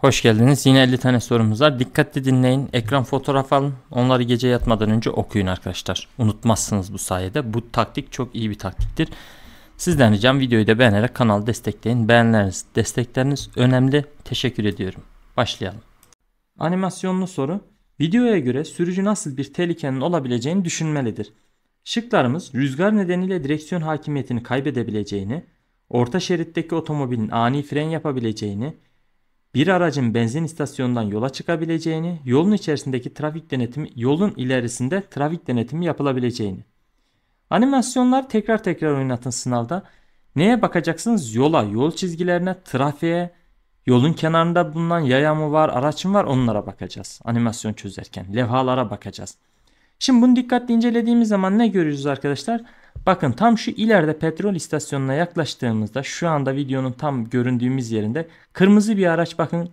Hoş geldiniz. Yine 50 tane sorumuz var. Dikkatli dinleyin. Ekran fotoğraf alın. Onları gece yatmadan önce okuyun arkadaşlar. Unutmazsınız bu sayede. Bu taktik çok iyi bir taktiktir. Sizden ricam videoyu da beğenerek kanalı destekleyin. Beğenleriniz, destekleriniz önemli. Teşekkür ediyorum. Başlayalım. Animasyonlu soru. Videoya göre sürücü nasıl bir tehlikenin olabileceğini düşünmelidir. Şıklarımız rüzgar nedeniyle direksiyon hakimiyetini kaybedebileceğini, orta şeritteki otomobilin ani fren yapabileceğini, bir aracın benzin istasyonundan yola çıkabileceğini, yolun içerisindeki trafik denetimi, yolun ilerisinde trafik denetimi yapılabileceğini. Animasyonlar tekrar tekrar oynatın sınavda. Neye bakacaksınız? Yola, yol çizgilerine, trafiğe, yolun kenarında bulunan yaya mı var, araç mı var onlara bakacağız. Animasyon çözerken levhalara bakacağız. Şimdi bunu dikkatli incelediğimiz zaman ne görüyoruz arkadaşlar? Arkadaşlar Bakın tam şu ileride petrol istasyonuna yaklaştığımızda şu anda videonun tam göründüğümüz yerinde kırmızı bir araç bakın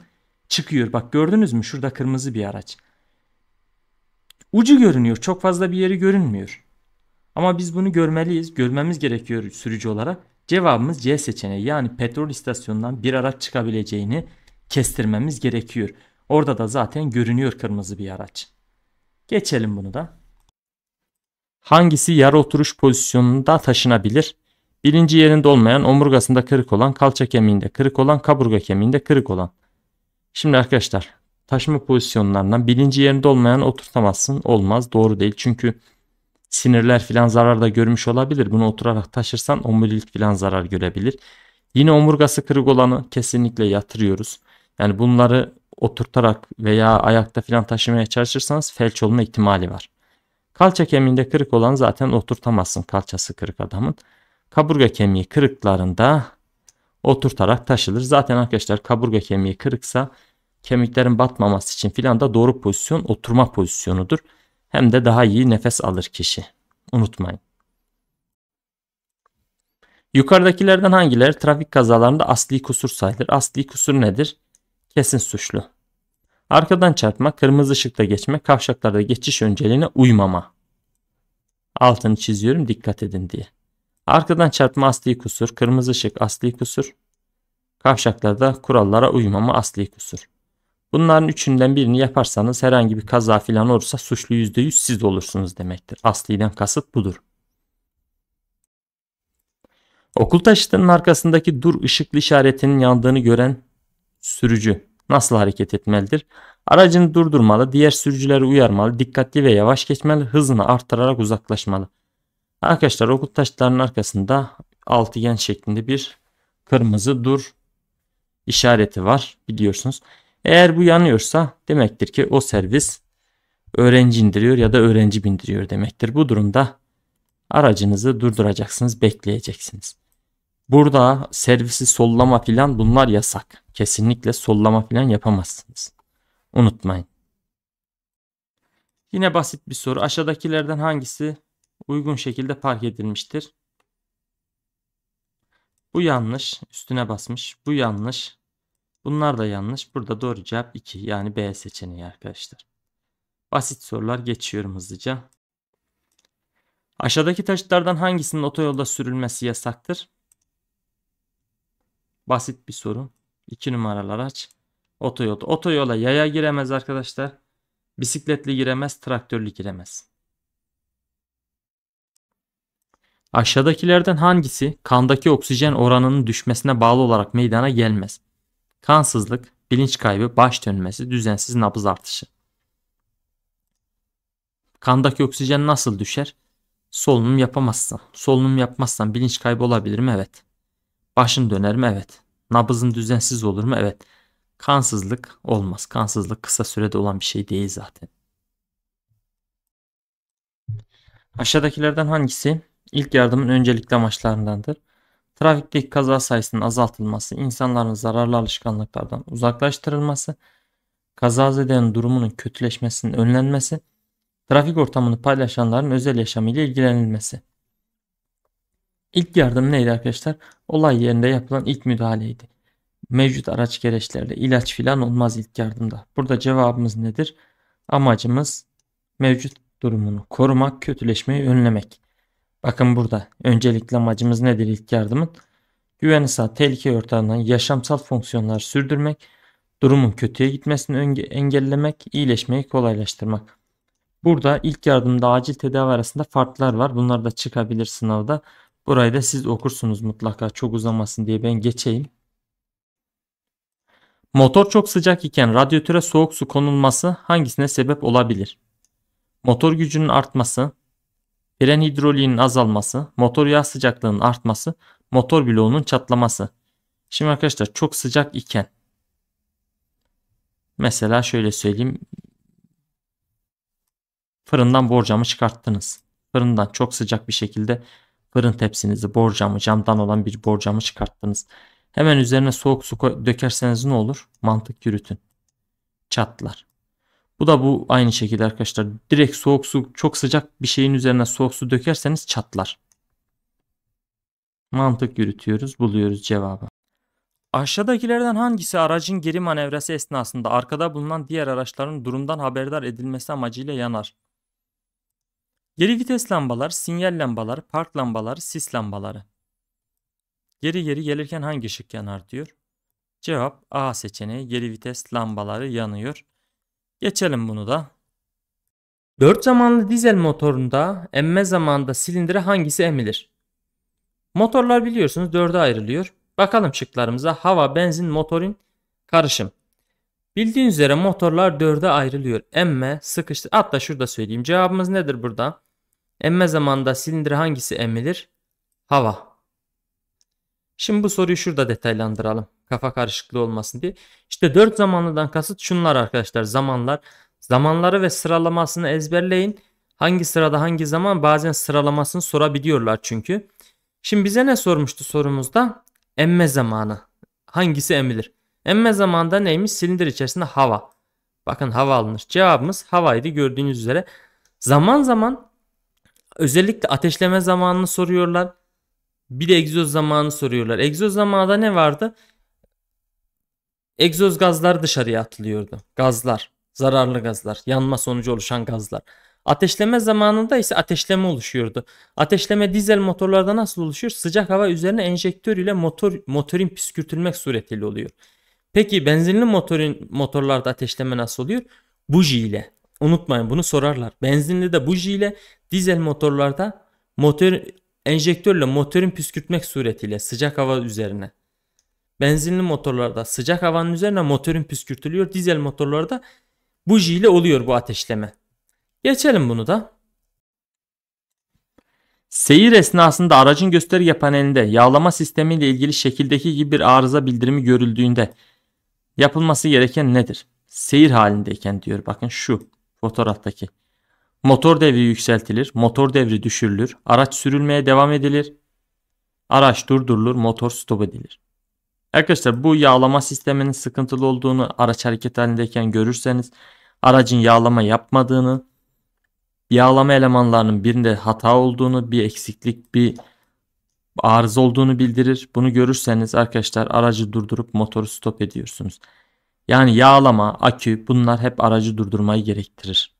çıkıyor. Bak gördünüz mü şurada kırmızı bir araç. Ucu görünüyor çok fazla bir yeri görünmüyor. Ama biz bunu görmeliyiz görmemiz gerekiyor sürücü olarak. Cevabımız C seçeneği yani petrol istasyonundan bir araç çıkabileceğini kestirmemiz gerekiyor. Orada da zaten görünüyor kırmızı bir araç. Geçelim bunu da. Hangisi yarı oturuş pozisyonunda taşınabilir? Birinci yerinde olmayan, omurgasında kırık olan, kalça kemiğinde kırık olan, kaburga kemiğinde kırık olan. Şimdi arkadaşlar taşıma pozisyonlarından birinci yerinde olmayan oturtamazsın. Olmaz. Doğru değil. Çünkü sinirler filan zarar da görmüş olabilir. Bunu oturarak taşırsan omurilik filan zarar görebilir. Yine omurgası kırık olanı kesinlikle yatırıyoruz. Yani bunları oturtarak veya ayakta filan taşımaya çalışırsanız felç olma ihtimali var. Kalça kemiğinde kırık olan zaten oturtamazsın kalçası kırık adamın. Kaburga kemiği kırıklarında oturtarak taşılır. Zaten arkadaşlar kaburga kemiği kırıksa kemiklerin batmaması için filan da doğru pozisyon oturma pozisyonudur. Hem de daha iyi nefes alır kişi. Unutmayın. Yukarıdakilerden hangileri trafik kazalarında asli kusur sayılır? Asli kusur nedir? Kesin suçlu. Arkadan çarpma, kırmızı ışıkta geçme, kavşaklarda geçiş önceliğine uymama. Altını çiziyorum dikkat edin diye. Arkadan çarpma asli kusur, kırmızı ışık asli kusur. Kavşaklarda kurallara uymama asli kusur. Bunların üçünden birini yaparsanız herhangi bir kaza filan olursa suçlu %100 siz olursunuz demektir. Asliden kasıt budur. Okul taşıtının arkasındaki dur ışıklı işaretinin yandığını gören sürücü nasıl hareket etmelidir? Aracını durdurmalı, diğer sürücüleri uyarmalı, dikkatli ve yavaş geçmeli, hızını arttırarak uzaklaşmalı. Arkadaşlar okul taşlarının arkasında altıgen şeklinde bir kırmızı dur işareti var biliyorsunuz. Eğer bu yanıyorsa demektir ki o servis öğrenci indiriyor ya da öğrenci bindiriyor demektir. Bu durumda aracınızı durduracaksınız, bekleyeceksiniz. Burada servisi sollama filan bunlar yasak kesinlikle sollama falan yapamazsınız. Unutmayın. Yine basit bir soru. Aşağıdakilerden hangisi uygun şekilde park edilmiştir? Bu yanlış. Üstüne basmış. Bu yanlış. Bunlar da yanlış. Burada doğru cevap 2. Yani B seçeneği arkadaşlar. Basit sorular geçiyorum hızlıca. Aşağıdaki taşıtlardan hangisinin otoyolda sürülmesi yasaktır? Basit bir soru. 2 numaralı araç. Otoyol. Otoyola yaya giremez arkadaşlar. Bisikletli giremez. Traktörlü giremez. Aşağıdakilerden hangisi kandaki oksijen oranının düşmesine bağlı olarak meydana gelmez? Kansızlık, bilinç kaybı, baş dönmesi, düzensiz nabız artışı. Kandaki oksijen nasıl düşer? Solunum yapamazsan. Solunum yapmazsan bilinç kaybı olabilir mi? Evet. Başın döner mi? Evet. Nabızın düzensiz olur mu? Evet. Kansızlık olmaz. Kansızlık kısa sürede olan bir şey değil zaten. Aşağıdakilerden hangisi ilk yardımın öncelikli amaçlarındandır? Trafikteki kaza sayısının azaltılması, insanların zararlı alışkanlıklardan uzaklaştırılması, kazazedenin durumunun kötüleşmesinin önlenmesi, trafik ortamını paylaşanların özel yaşamıyla ilgilenilmesi. İlk yardım neydi arkadaşlar? Olay yerinde yapılan ilk müdahaleydi. Mevcut araç gereçlerle ilaç filan olmaz ilk yardımda. Burada cevabımız nedir? Amacımız mevcut durumunu korumak, kötüleşmeyi önlemek. Bakın burada Öncelikle amacımız nedir ilk yardımın? Güveni sağ tehlike ortağından yaşamsal fonksiyonlar sürdürmek, durumun kötüye gitmesini engellemek, iyileşmeyi kolaylaştırmak. Burada ilk yardımda acil tedavi arasında farklar var. Bunlar da çıkabilir sınavda. Burayı da siz okursunuz mutlaka çok uzamasın diye ben geçeyim. Motor çok sıcak iken radyatöre soğuk su konulması hangisine sebep olabilir? Motor gücünün artması, fren hidroliğinin azalması, motor yağ sıcaklığının artması, motor bloğunun çatlaması. Şimdi arkadaşlar çok sıcak iken mesela şöyle söyleyeyim. Fırından borcamı çıkarttınız. Fırından çok sıcak bir şekilde Fırın tepsinizi borcamı camdan olan bir borcamı çıkarttınız. Hemen üzerine soğuk su dökerseniz ne olur? Mantık yürütün. Çatlar. Bu da bu aynı şekilde arkadaşlar. Direkt soğuk su çok sıcak bir şeyin üzerine soğuk su dökerseniz çatlar. Mantık yürütüyoruz buluyoruz cevabı. Aşağıdakilerden hangisi aracın geri manevrası esnasında arkada bulunan diğer araçların durumdan haberdar edilmesi amacıyla yanar? Geri vites lambalar, sinyal lambalar, park lambalar, sis lambaları. Geri geri gelirken hangi ışık yanar diyor. Cevap A seçeneği geri vites lambaları yanıyor. Geçelim bunu da. 4 zamanlı dizel motorunda emme zamanında silindire hangisi emilir? Motorlar biliyorsunuz 4'e ayrılıyor. Bakalım şıklarımıza hava, benzin, motorin, karışım. Bildiğiniz üzere motorlar 4'e ayrılıyor. Emme, sıkıştır. Hatta şurada söyleyeyim. Cevabımız nedir burada? Emme zamanda silindire hangisi emilir? Hava. Şimdi bu soruyu şurada detaylandıralım. Kafa karışıklığı olmasın diye. İşte dört zamanlıdan kasıt şunlar arkadaşlar. Zamanlar. Zamanları ve sıralamasını ezberleyin. Hangi sırada hangi zaman bazen sıralamasını sorabiliyorlar çünkü. Şimdi bize ne sormuştu sorumuzda? Emme zamanı. Hangisi emilir? Emme zamanda neymiş? Silindir içerisinde hava. Bakın hava alınır. Cevabımız havaydı gördüğünüz üzere. Zaman zaman Özellikle ateşleme zamanını soruyorlar. Bir de egzoz zamanı soruyorlar. Egzoz zamanında ne vardı? Egzoz gazlar dışarıya atılıyordu. Gazlar, zararlı gazlar, yanma sonucu oluşan gazlar. Ateşleme zamanında ise ateşleme oluşuyordu. Ateşleme dizel motorlarda nasıl oluşuyor? Sıcak hava üzerine enjektör ile motor motorin püskürtülmek suretiyle oluyor. Peki benzinli motorin motorlarda ateşleme nasıl oluyor? Buji ile. Unutmayın bunu sorarlar. Benzinli de buji ile, Dizel motorlarda motor enjektörle motorun püskürtmek suretiyle sıcak hava üzerine. Benzinli motorlarda sıcak havanın üzerine motorun püskürtülüyor. Dizel motorlarda buji ile oluyor bu ateşleme. Geçelim bunu da. Seyir esnasında aracın gösterge panelinde yağlama sistemiyle ilgili şekildeki gibi bir arıza bildirimi görüldüğünde yapılması gereken nedir? Seyir halindeyken diyor bakın şu fotoğraftaki. Motor devri yükseltilir, motor devri düşürülür, araç sürülmeye devam edilir, araç durdurulur, motor stop edilir. Arkadaşlar bu yağlama sisteminin sıkıntılı olduğunu araç hareket halindeyken görürseniz aracın yağlama yapmadığını, yağlama elemanlarının birinde hata olduğunu, bir eksiklik, bir arıza olduğunu bildirir. Bunu görürseniz arkadaşlar aracı durdurup motoru stop ediyorsunuz. Yani yağlama, akü bunlar hep aracı durdurmayı gerektirir.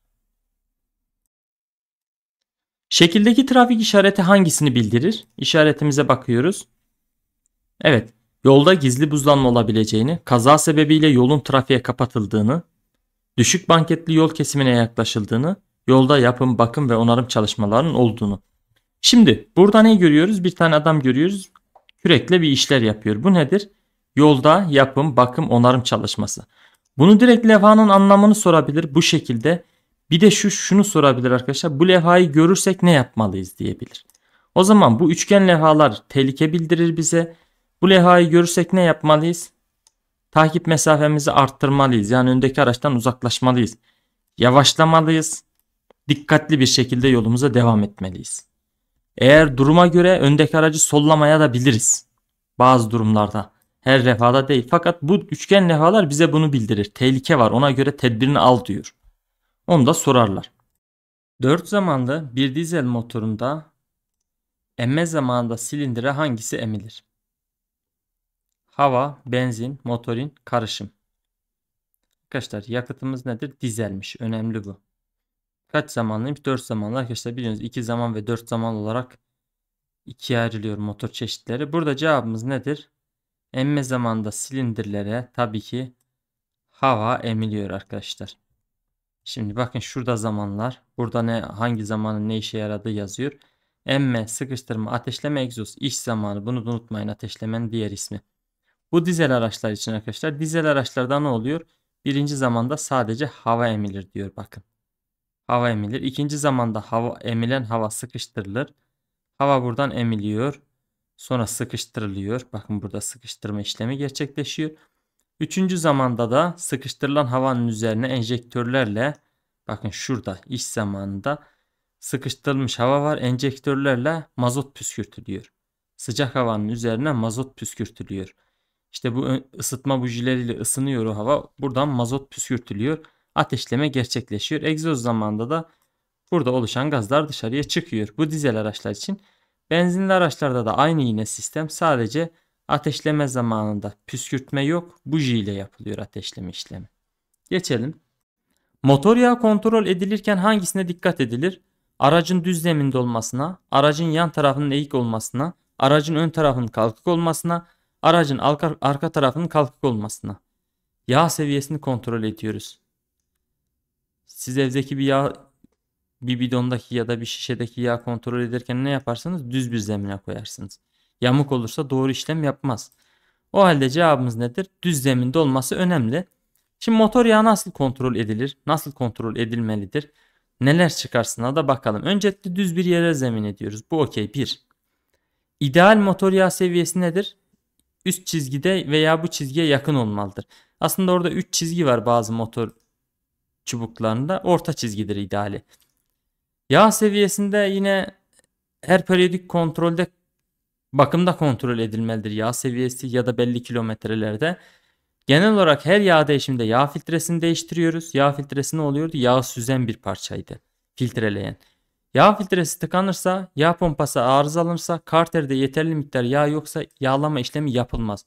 Şekildeki trafik işareti hangisini bildirir? İşaretimize bakıyoruz. Evet, yolda gizli buzlanma olabileceğini, kaza sebebiyle yolun trafiğe kapatıldığını, düşük banketli yol kesimine yaklaşıldığını, yolda yapım, bakım ve onarım çalışmalarının olduğunu. Şimdi burada ne görüyoruz? Bir tane adam görüyoruz. Kürekle bir işler yapıyor. Bu nedir? Yolda yapım, bakım, onarım çalışması. Bunu direkt levhanın anlamını sorabilir. Bu şekilde bir de şu şunu sorabilir arkadaşlar. Bu levhayı görürsek ne yapmalıyız diyebilir. O zaman bu üçgen levhalar tehlike bildirir bize. Bu levhayı görürsek ne yapmalıyız? Takip mesafemizi arttırmalıyız. Yani öndeki araçtan uzaklaşmalıyız. Yavaşlamalıyız. Dikkatli bir şekilde yolumuza devam etmeliyiz. Eğer duruma göre öndeki aracı sollamaya da biliriz. Bazı durumlarda. Her levhada değil. Fakat bu üçgen levhalar bize bunu bildirir. Tehlike var. Ona göre tedbirini al diyor. Onu da sorarlar. 4 zamanlı bir dizel motorunda emme zamanında silindire hangisi emilir? Hava, benzin, motorin, karışım. Arkadaşlar yakıtımız nedir? Dizelmiş. Önemli bu. Kaç zamanlıymış? 4 zamanlı. Arkadaşlar biliyorsunuz 2 zaman ve 4 zaman olarak ikiye ayrılıyor motor çeşitleri. Burada cevabımız nedir? Emme zamanında silindirlere tabii ki hava emiliyor arkadaşlar. Şimdi bakın şurada zamanlar. Burada ne hangi zamanın ne işe yaradığı yazıyor. Emme, sıkıştırma, ateşleme, egzoz, iş zamanı. Bunu da unutmayın ateşlemenin diğer ismi. Bu dizel araçlar için arkadaşlar. Dizel araçlarda ne oluyor? Birinci zamanda sadece hava emilir diyor bakın. Hava emilir. İkinci zamanda hava emilen hava sıkıştırılır. Hava buradan emiliyor. Sonra sıkıştırılıyor. Bakın burada sıkıştırma işlemi gerçekleşiyor. Üçüncü zamanda da sıkıştırılan havanın üzerine enjektörlerle bakın şurada iş zamanında sıkıştırılmış hava var enjektörlerle mazot püskürtülüyor. Sıcak havanın üzerine mazot püskürtülüyor. İşte bu ısıtma bujileriyle ısınıyor o hava. Buradan mazot püskürtülüyor. Ateşleme gerçekleşiyor. Egzoz zamanında da burada oluşan gazlar dışarıya çıkıyor. Bu dizel araçlar için. Benzinli araçlarda da aynı yine sistem sadece Ateşleme zamanında püskürtme yok. Buji ile yapılıyor ateşleme işlemi. Geçelim. Motor yağı kontrol edilirken hangisine dikkat edilir? Aracın düz zeminde olmasına, aracın yan tarafının eğik olmasına, aracın ön tarafının kalkık olmasına, aracın arka, arka tarafının kalkık olmasına. Yağ seviyesini kontrol ediyoruz. Siz evdeki bir yağ bir bidondaki ya da bir şişedeki yağ kontrol ederken ne yaparsanız düz bir zemine koyarsınız. Yamuk olursa doğru işlem yapmaz. O halde cevabımız nedir? Düz zeminde olması önemli. Şimdi motor yağı nasıl kontrol edilir? Nasıl kontrol edilmelidir? Neler çıkarsına da bakalım. Öncelikle düz bir yere zemin ediyoruz. Bu okey 1. İdeal motor yağı seviyesi nedir? Üst çizgide veya bu çizgiye yakın olmalıdır. Aslında orada 3 çizgi var bazı motor çubuklarında. Orta çizgidir ideali. Yağ seviyesinde yine her periyodik kontrolde Bakımda kontrol edilmelidir yağ seviyesi ya da belli kilometrelerde. Genel olarak her yağ değişiminde yağ filtresini değiştiriyoruz. Yağ filtresi ne oluyordu? Yağ süzen bir parçaydı. Filtreleyen. Yağ filtresi tıkanırsa, yağ pompası arızalanırsa, karterde yeterli miktar yağ yoksa yağlama işlemi yapılmaz.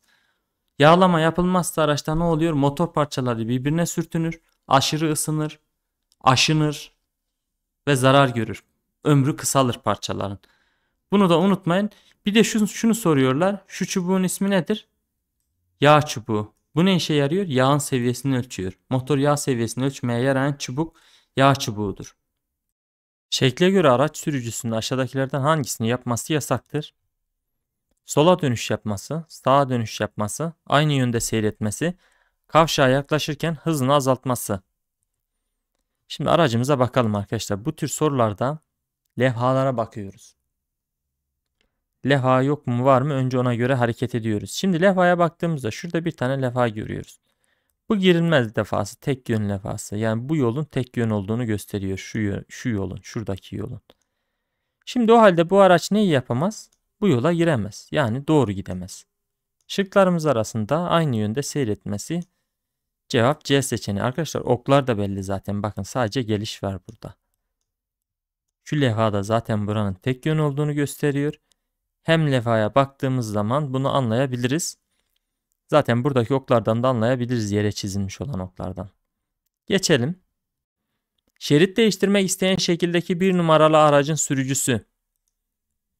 Yağlama yapılmazsa araçta ne oluyor? Motor parçaları birbirine sürtünür, aşırı ısınır, aşınır ve zarar görür. Ömrü kısalır parçaların. Bunu da unutmayın. Bir de şunu, şunu soruyorlar. Şu çubuğun ismi nedir? Yağ çubuğu. Bu ne işe yarıyor? Yağın seviyesini ölçüyor. Motor yağ seviyesini ölçmeye yarayan çubuk yağ çubuğudur. Şekle göre araç sürücüsünün aşağıdakilerden hangisini yapması yasaktır? Sola dönüş yapması, sağa dönüş yapması, aynı yönde seyretmesi, kavşağa yaklaşırken hızını azaltması. Şimdi aracımıza bakalım arkadaşlar. Bu tür sorularda levhalara bakıyoruz. Leha yok mu var mı önce ona göre hareket ediyoruz. Şimdi levhaya baktığımızda şurada bir tane levha görüyoruz. Bu girilmez defası tek yön levhası yani bu yolun tek yön olduğunu gösteriyor şu, şu yolun şuradaki yolun. Şimdi o halde bu araç neyi yapamaz? Bu yola giremez yani doğru gidemez. Şıklarımız arasında aynı yönde seyretmesi cevap C seçeneği. Arkadaşlar oklar da belli zaten bakın sadece geliş var burada. Şu levhada zaten buranın tek yön olduğunu gösteriyor hem levhaya baktığımız zaman bunu anlayabiliriz. Zaten buradaki oklardan da anlayabiliriz yere çizilmiş olan oklardan. Geçelim. Şerit değiştirmek isteyen şekildeki bir numaralı aracın sürücüsü.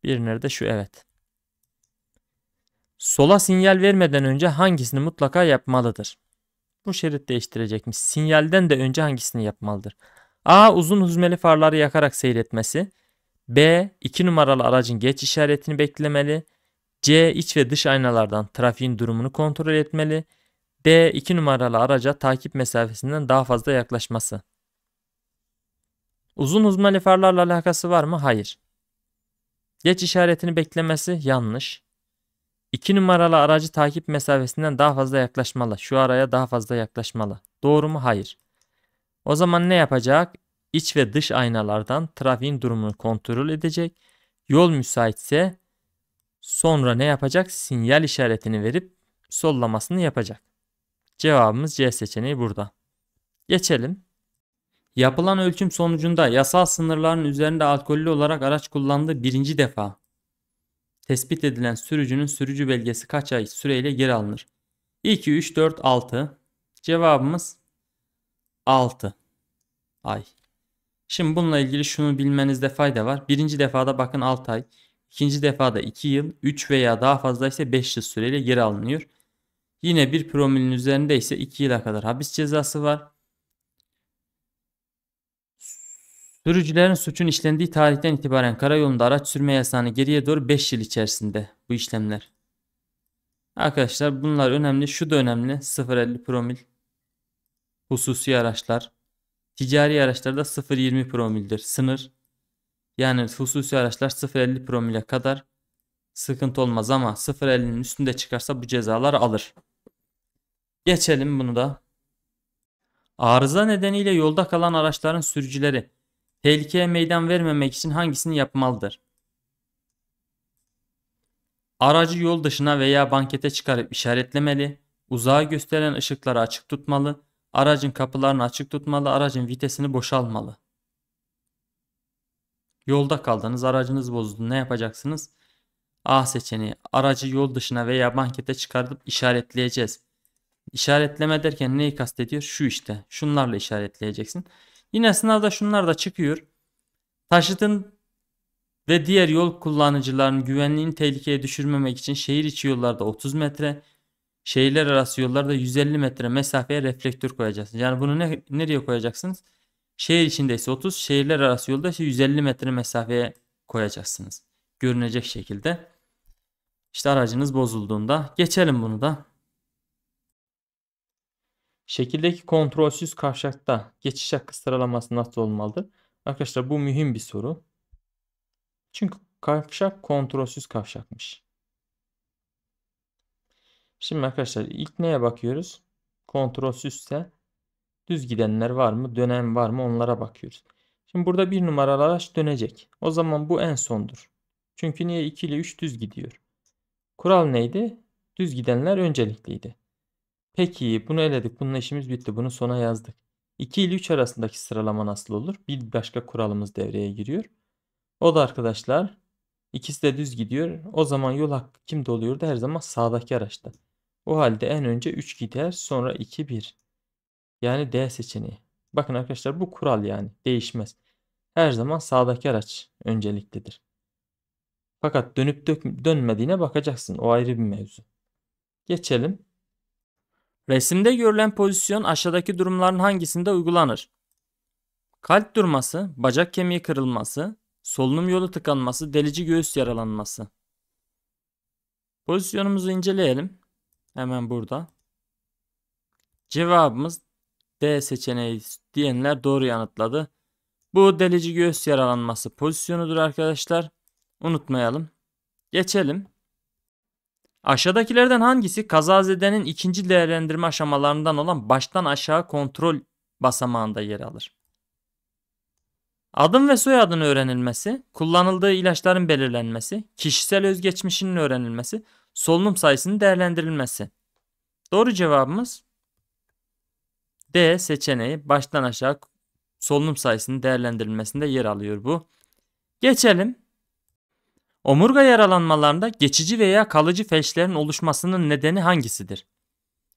Bir nerede şu evet. Sola sinyal vermeden önce hangisini mutlaka yapmalıdır? Bu şerit değiştirecekmiş. Sinyalden de önce hangisini yapmalıdır? A. Uzun hüzmeli farları yakarak seyretmesi. B. 2 numaralı aracın geç işaretini beklemeli. C. iç ve dış aynalardan trafiğin durumunu kontrol etmeli. D. 2 numaralı araca takip mesafesinden daha fazla yaklaşması. Uzun uzman farlarla alakası var mı? Hayır. Geç işaretini beklemesi yanlış. 2 numaralı aracı takip mesafesinden daha fazla yaklaşmalı. Şu araya daha fazla yaklaşmalı. Doğru mu? Hayır. O zaman ne yapacak? iç ve dış aynalardan trafiğin durumunu kontrol edecek. Yol müsaitse sonra ne yapacak? Sinyal işaretini verip sollamasını yapacak. Cevabımız C seçeneği burada. Geçelim. Yapılan ölçüm sonucunda yasal sınırların üzerinde alkollü olarak araç kullandığı birinci defa tespit edilen sürücünün sürücü belgesi kaç ay süreyle geri alınır? 2, 3, 4, 6. Cevabımız 6 ay. Şimdi bununla ilgili şunu bilmenizde fayda var. Birinci defada bakın 6 ay. ikinci defada 2 yıl. 3 veya daha fazla ise 5 yıl süreyle geri alınıyor. Yine 1 promilin üzerinde ise 2 yıla kadar hapis cezası var. Sürücülerin suçun işlendiği tarihten itibaren karayolunda araç sürme yasağını geriye doğru 5 yıl içerisinde bu işlemler. Arkadaşlar bunlar önemli. Şu da önemli. 0.50 promil hususi araçlar. Ticari araçlarda 0.20 promildir sınır. Yani hususi araçlar 0.50 promile kadar sıkıntı olmaz ama 0.50'nin üstünde çıkarsa bu cezalar alır. Geçelim bunu da. Arıza nedeniyle yolda kalan araçların sürücüleri tehlikeye meydan vermemek için hangisini yapmalıdır? Aracı yol dışına veya bankete çıkarıp işaretlemeli, uzağa gösteren ışıkları açık tutmalı, Aracın kapılarını açık tutmalı, aracın vitesini boşalmalı. Yolda kaldınız, aracınız bozuldu. Ne yapacaksınız? A seçeneği. Aracı yol dışına veya bankete çıkartıp işaretleyeceğiz. İşaretleme derken neyi kastediyor? Şu işte. Şunlarla işaretleyeceksin. Yine sınavda şunlar da çıkıyor. Taşıtın ve diğer yol kullanıcılarının güvenliğini tehlikeye düşürmemek için şehir içi yollarda 30 metre, şehirler arası yollarda 150 metre mesafeye reflektör koyacaksınız. Yani bunu ne, nereye koyacaksınız? Şehir içindeyse 30, şehirler arası yolda ise 150 metre mesafeye koyacaksınız. Görünecek şekilde. İşte aracınız bozulduğunda geçelim bunu da. Şekildeki kontrolsüz kavşakta geçiş hakkı sıralaması nasıl olmalıdır? Arkadaşlar bu mühim bir soru. Çünkü kavşak kontrolsüz kavşakmış. Şimdi arkadaşlar ilk neye bakıyoruz? Kontrol süsse düz gidenler var mı? Dönen var mı? Onlara bakıyoruz. Şimdi burada bir numaralı araç dönecek. O zaman bu en sondur. Çünkü niye 2 ile 3 düz gidiyor? Kural neydi? Düz gidenler öncelikliydi. Peki bunu eledik. Bununla işimiz bitti. Bunu sona yazdık. 2 ile 3 arasındaki sıralama nasıl olur? Bir başka kuralımız devreye giriyor. O da arkadaşlar ikisi de düz gidiyor. O zaman yol hakkı kimde oluyordu? Her zaman sağdaki araçta. O halde en önce 3 gider sonra 2 1. Yani D seçeneği. Bakın arkadaşlar bu kural yani değişmez. Her zaman sağdaki araç önceliklidir. Fakat dönüp dönmediğine bakacaksın. O ayrı bir mevzu. Geçelim. Resimde görülen pozisyon aşağıdaki durumların hangisinde uygulanır? Kalp durması, bacak kemiği kırılması, solunum yolu tıkanması, delici göğüs yaralanması. Pozisyonumuzu inceleyelim. Hemen burada. Cevabımız D seçeneği diyenler doğru yanıtladı. Bu delici göğüs yaralanması pozisyonudur arkadaşlar. Unutmayalım. Geçelim. Aşağıdakilerden hangisi kazazedenin ikinci değerlendirme aşamalarından olan baştan aşağı kontrol basamağında yer alır? Adın ve soyadın öğrenilmesi, kullanıldığı ilaçların belirlenmesi, kişisel özgeçmişinin öğrenilmesi, solunum sayısının değerlendirilmesi. Doğru cevabımız D seçeneği baştan aşağı solunum sayısının değerlendirilmesinde yer alıyor bu. Geçelim. Omurga yaralanmalarında geçici veya kalıcı felçlerin oluşmasının nedeni hangisidir?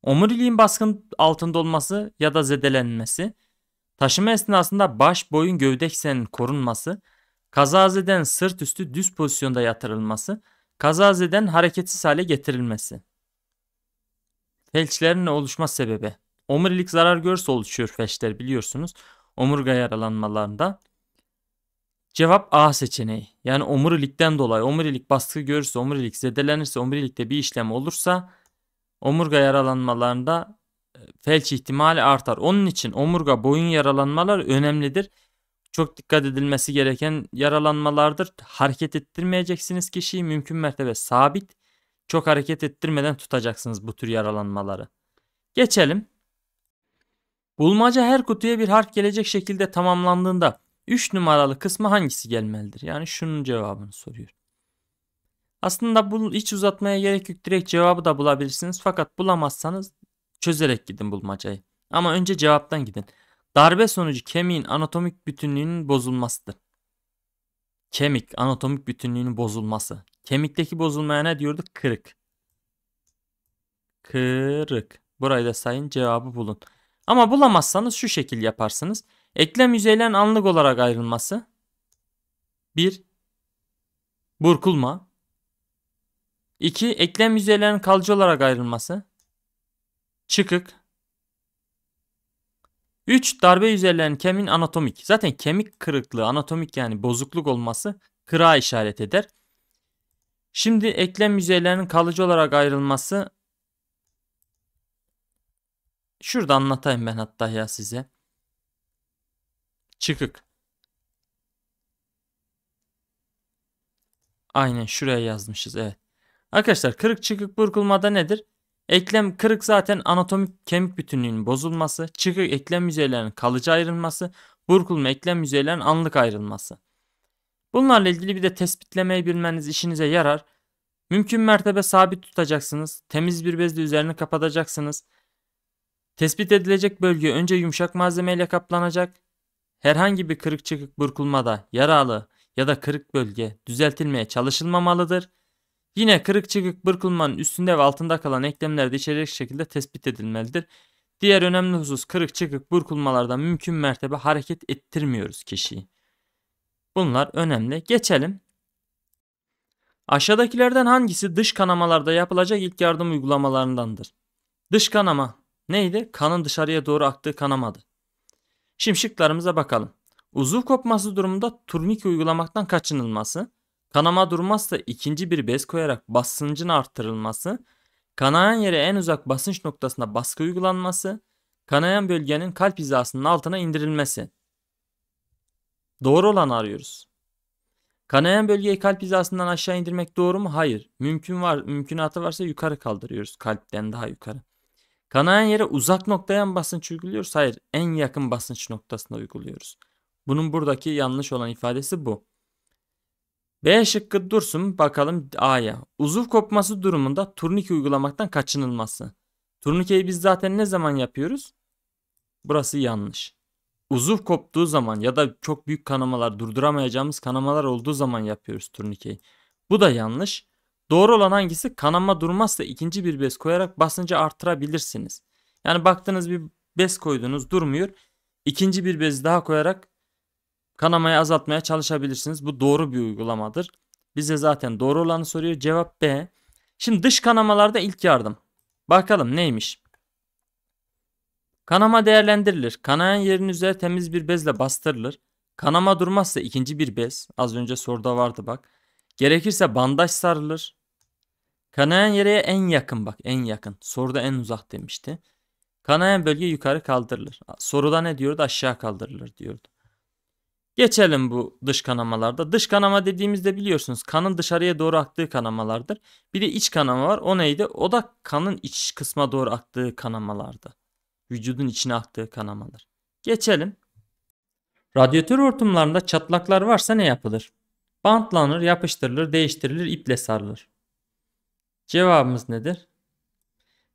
Omuriliğin baskın altında olması ya da zedelenmesi, taşıma esnasında baş, boyun, gövde ekseninin korunması, kazazeden sırt üstü düz pozisyonda yatırılması, Kazazeden hareketsiz hale getirilmesi. Felçlerin oluşma sebebi. Omurilik zarar görse oluşuyor felçler biliyorsunuz. Omurga yaralanmalarında. Cevap A seçeneği. Yani omurilikten dolayı omurilik baskı görürse, omurilik zedelenirse, omurilikte bir işlem olursa omurga yaralanmalarında e, felç ihtimali artar. Onun için omurga boyun yaralanmaları önemlidir çok dikkat edilmesi gereken yaralanmalardır. Hareket ettirmeyeceksiniz kişiyi mümkün mertebe sabit. Çok hareket ettirmeden tutacaksınız bu tür yaralanmaları. Geçelim. Bulmaca her kutuya bir harf gelecek şekilde tamamlandığında 3 numaralı kısmı hangisi gelmelidir? Yani şunun cevabını soruyor. Aslında bunu hiç uzatmaya gerek yok. Direkt cevabı da bulabilirsiniz. Fakat bulamazsanız çözerek gidin bulmacayı. Ama önce cevaptan gidin. Darbe sonucu kemiğin anatomik bütünlüğünün bozulmasıdır. Kemik, anatomik bütünlüğünün bozulması. Kemikteki bozulmaya ne diyorduk? Kırık. Kırık. Burayı da sayın cevabı bulun. Ama bulamazsanız şu şekil yaparsınız. Eklem yüzeylerin anlık olarak ayrılması. 1. Burkulma. 2. Eklem yüzeylerin kalıcı olarak ayrılması. Çıkık. 3. Darbe üzerlenen kemin anatomik. Zaten kemik kırıklığı, anatomik yani bozukluk olması kırığa işaret eder. Şimdi eklem yüzeylerinin kalıcı olarak ayrılması Şurada anlatayım ben hatta ya size. Çıkık. Aynen şuraya yazmışız evet. Arkadaşlar kırık çıkık burkulmada nedir? Eklem kırık zaten anatomik kemik bütünlüğünün bozulması, çıkık eklem yüzeylerinin kalıcı ayrılması, burkulma eklem yüzeylerinin anlık ayrılması. Bunlarla ilgili bir de tespitlemeyi bilmeniz işinize yarar. Mümkün mertebe sabit tutacaksınız. Temiz bir bezle üzerini kapatacaksınız. Tespit edilecek bölge önce yumuşak malzemeyle kaplanacak. Herhangi bir kırık çıkık burkulmada yaralı ya da kırık bölge düzeltilmeye çalışılmamalıdır. Yine kırık çıkık bırkılmanın üstünde ve altında kalan eklemler de içerecek şekilde tespit edilmelidir. Diğer önemli husus kırık çıkık burkulmalardan mümkün mertebe hareket ettirmiyoruz kişiyi. Bunlar önemli. Geçelim. Aşağıdakilerden hangisi dış kanamalarda yapılacak ilk yardım uygulamalarındandır? Dış kanama neydi? Kanın dışarıya doğru aktığı kanamadı. Şimdi şıklarımıza bakalım. Uzuv kopması durumunda turnike uygulamaktan kaçınılması. Kanama durmazsa ikinci bir bez koyarak basıncın arttırılması, kanayan yere en uzak basınç noktasına baskı uygulanması, kanayan bölgenin kalp hizasının altına indirilmesi. Doğru olanı arıyoruz. Kanayan bölgeyi kalp hizasından aşağı indirmek doğru mu? Hayır. Mümkün var, mümkünatı varsa yukarı kaldırıyoruz kalpten daha yukarı. Kanayan yere uzak noktaya mı basınç uyguluyoruz? Hayır. En yakın basınç noktasına uyguluyoruz. Bunun buradaki yanlış olan ifadesi bu. B şıkkı dursun bakalım A'ya. Uzuv kopması durumunda turnike uygulamaktan kaçınılması. Turnikeyi biz zaten ne zaman yapıyoruz? Burası yanlış. Uzuv koptuğu zaman ya da çok büyük kanamalar durduramayacağımız kanamalar olduğu zaman yapıyoruz turnikeyi. Bu da yanlış. Doğru olan hangisi? Kanama durmazsa ikinci bir bez koyarak basıncı artırabilirsiniz. Yani baktınız bir bez koydunuz durmuyor. İkinci bir bez daha koyarak Kanamayı azaltmaya çalışabilirsiniz. Bu doğru bir uygulamadır. Bize zaten doğru olanı soruyor. Cevap B. Şimdi dış kanamalarda ilk yardım. Bakalım neymiş? Kanama değerlendirilir. Kanayan yerin üzerine temiz bir bezle bastırılır. Kanama durmazsa ikinci bir bez. Az önce soruda vardı bak. Gerekirse bandaj sarılır. Kanayan yere en yakın bak en yakın. Soruda en uzak demişti. Kanayan bölge yukarı kaldırılır. Soruda ne diyordu? Aşağı kaldırılır diyordu. Geçelim bu dış kanamalarda. Dış kanama dediğimizde biliyorsunuz kanın dışarıya doğru aktığı kanamalardır. Bir de iç kanama var. O neydi? O da kanın iç kısma doğru aktığı kanamalardı. Vücudun içine aktığı kanamalar. Geçelim. Radyatör hortumlarında çatlaklar varsa ne yapılır? Bantlanır, yapıştırılır, değiştirilir, iple sarılır. Cevabımız nedir?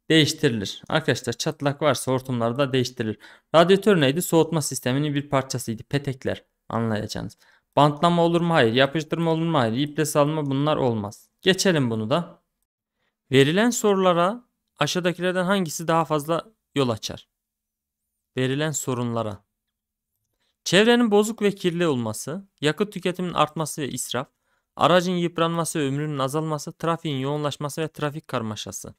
değiştirilir. Arkadaşlar çatlak varsa hortumlarda değiştirilir. Radyatör neydi? Soğutma sisteminin bir parçasıydı. Petekler. Anlayacağınız. Bantlama olur mu? Hayır. Yapıştırma olur mu? Hayır. İple salma bunlar olmaz. Geçelim bunu da. Verilen sorulara aşağıdakilerden hangisi daha fazla yol açar? Verilen sorunlara. Çevrenin bozuk ve kirli olması, yakıt tüketiminin artması ve israf, aracın yıpranması ve ömrünün azalması, trafiğin yoğunlaşması ve trafik karmaşası.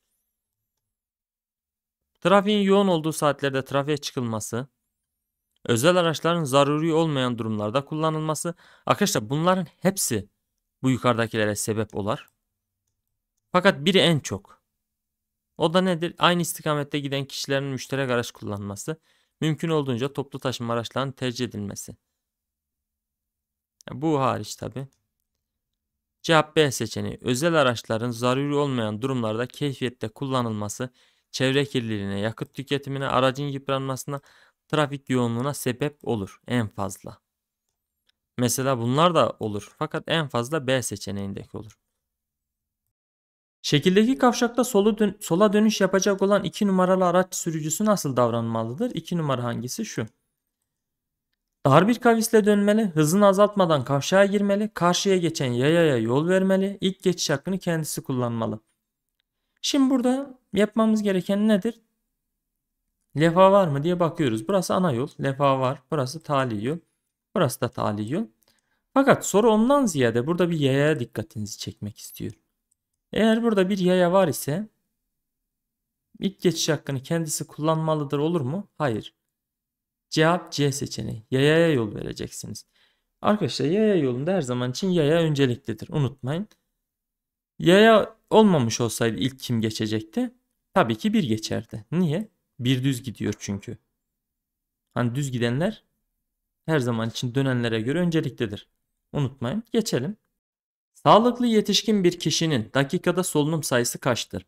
Trafiğin yoğun olduğu saatlerde trafiğe çıkılması, özel araçların zaruri olmayan durumlarda kullanılması. Arkadaşlar bunların hepsi bu yukarıdakilere sebep olar. Fakat biri en çok. O da nedir? Aynı istikamette giden kişilerin müşterek araç kullanması. Mümkün olduğunca toplu taşıma araçlarının tercih edilmesi. Bu hariç tabi. Cevap B seçeneği. Özel araçların zaruri olmayan durumlarda keyfiyette kullanılması, çevre kirliliğine, yakıt tüketimine, aracın yıpranmasına, trafik yoğunluğuna sebep olur en fazla. Mesela bunlar da olur fakat en fazla B seçeneğindeki olur. Şekildeki kavşakta sola, dön sola dönüş yapacak olan 2 numaralı araç sürücüsü nasıl davranmalıdır? 2 numara hangisi? Şu. Dar bir kavisle dönmeli, hızını azaltmadan kavşağa girmeli, karşıya geçen yayaya yol vermeli, ilk geçiş hakkını kendisi kullanmalı. Şimdi burada yapmamız gereken nedir? Lefa var mı diye bakıyoruz. Burası ana yol. Lefa var. Burası tali yol. Burası da tali yol. Fakat soru ondan ziyade burada bir yayaya dikkatinizi çekmek istiyor. Eğer burada bir yaya var ise ilk geçiş hakkını kendisi kullanmalıdır olur mu? Hayır. Cevap C seçeneği. Yayaya yol vereceksiniz. Arkadaşlar yaya yolunda her zaman için yaya önceliklidir. Unutmayın. Yaya olmamış olsaydı ilk kim geçecekti? Tabii ki bir geçerdi. Niye? Bir düz gidiyor çünkü. Hani düz gidenler her zaman için dönenlere göre önceliktedir. Unutmayın. Geçelim. Sağlıklı yetişkin bir kişinin dakikada solunum sayısı kaçtır?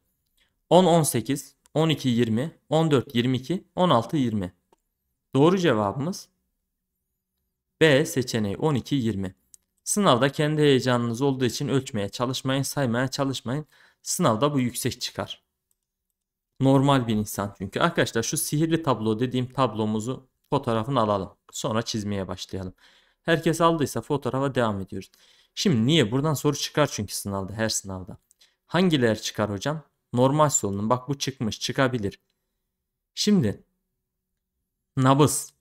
10-18, 12-20, 14-22, 16-20. Doğru cevabımız B seçeneği 12-20. Sınavda kendi heyecanınız olduğu için ölçmeye çalışmayın, saymaya çalışmayın. Sınavda bu yüksek çıkar. Normal bir insan çünkü. Arkadaşlar şu sihirli tablo dediğim tablomuzu fotoğrafını alalım. Sonra çizmeye başlayalım. Herkes aldıysa fotoğrafa devam ediyoruz. Şimdi niye? Buradan soru çıkar çünkü sınavda her sınavda. Hangileri çıkar hocam? Normal solunum. Bak bu çıkmış çıkabilir. Şimdi nabız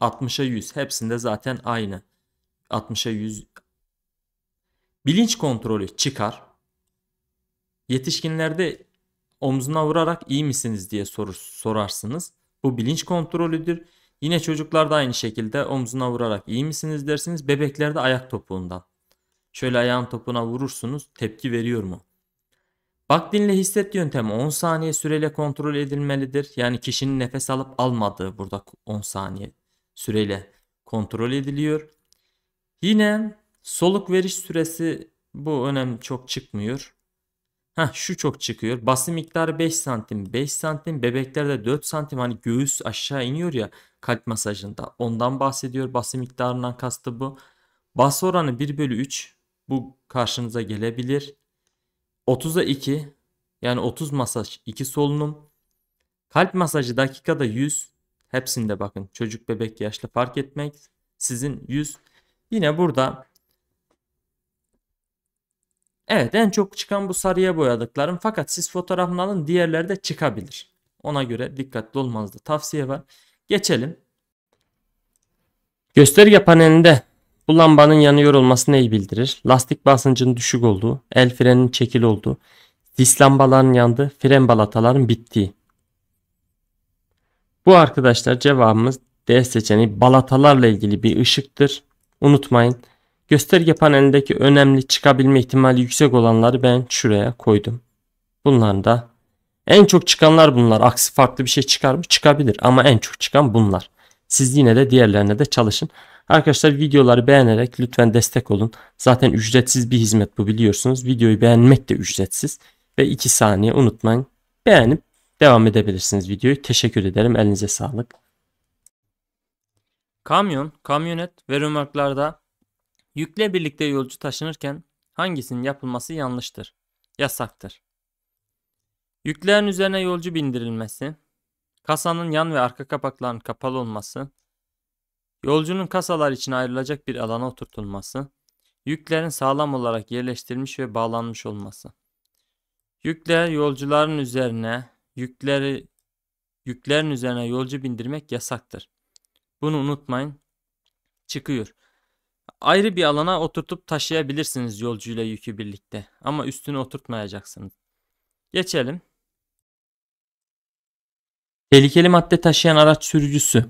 60'a 100 hepsinde zaten aynı. 60'a 100 bilinç kontrolü çıkar. Yetişkinlerde omzuna vurarak iyi misiniz diye sorur, sorarsınız. Bu bilinç kontrolüdür. Yine çocuklar da aynı şekilde omzuna vurarak iyi misiniz dersiniz. Bebeklerde ayak topuğundan. Şöyle ayağın topuna vurursunuz tepki veriyor mu? Bak dinle hisset yöntemi 10 saniye süreyle kontrol edilmelidir. Yani kişinin nefes alıp almadığı burada 10 saniye süreyle kontrol ediliyor. Yine soluk veriş süresi bu önem çok çıkmıyor. Heh, şu çok çıkıyor. Basın miktarı 5 santim. 5 santim. Bebeklerde 4 santim. Hani göğüs aşağı iniyor ya kalp masajında. Ondan bahsediyor. Basın miktarından kastı bu. Bas oranı 1 bölü 3. Bu karşınıza gelebilir. 30'a 2. Yani 30 masaj 2 solunum. Kalp masajı dakikada 100. Hepsinde bakın çocuk bebek yaşlı fark etmek. Sizin 100. Yine burada Evet en çok çıkan bu sarıya boyadıklarım fakat siz fotoğrafını alın diğerleri de çıkabilir. Ona göre dikkatli olmanızda tavsiye var. Geçelim. Gösterge panelinde bu lambanın yanıyor olması neyi bildirir? Lastik basıncının düşük olduğu, el frenin çekil olduğu, dis lambaların yandı, fren balataların bittiği. Bu arkadaşlar cevabımız D seçeneği balatalarla ilgili bir ışıktır. Unutmayın Gösterge panelindeki önemli çıkabilme ihtimali yüksek olanları ben şuraya koydum. Bunlar da en çok çıkanlar bunlar. Aksi farklı bir şey çıkar mı? Çıkabilir ama en çok çıkan bunlar. Siz yine de diğerlerine de çalışın. Arkadaşlar videoları beğenerek lütfen destek olun. Zaten ücretsiz bir hizmet bu biliyorsunuz. Videoyu beğenmek de ücretsiz. Ve 2 saniye unutmayın. Beğenip devam edebilirsiniz videoyu. Teşekkür ederim. Elinize sağlık. Kamyon, kamyonet ve römorklarda Yükle birlikte yolcu taşınırken hangisinin yapılması yanlıştır, yasaktır? Yüklerin üzerine yolcu bindirilmesi, kasanın yan ve arka kapaklarının kapalı olması, yolcunun kasalar için ayrılacak bir alana oturtulması, yüklerin sağlam olarak yerleştirilmiş ve bağlanmış olması. Yükler yolcuların üzerine, yükleri yüklerin üzerine yolcu bindirmek yasaktır. Bunu unutmayın. Çıkıyor. Ayrı bir alana oturtup taşıyabilirsiniz yolcuyla yükü birlikte ama üstüne oturtmayacaksınız. Geçelim. Tehlikeli madde taşıyan araç sürücüsü.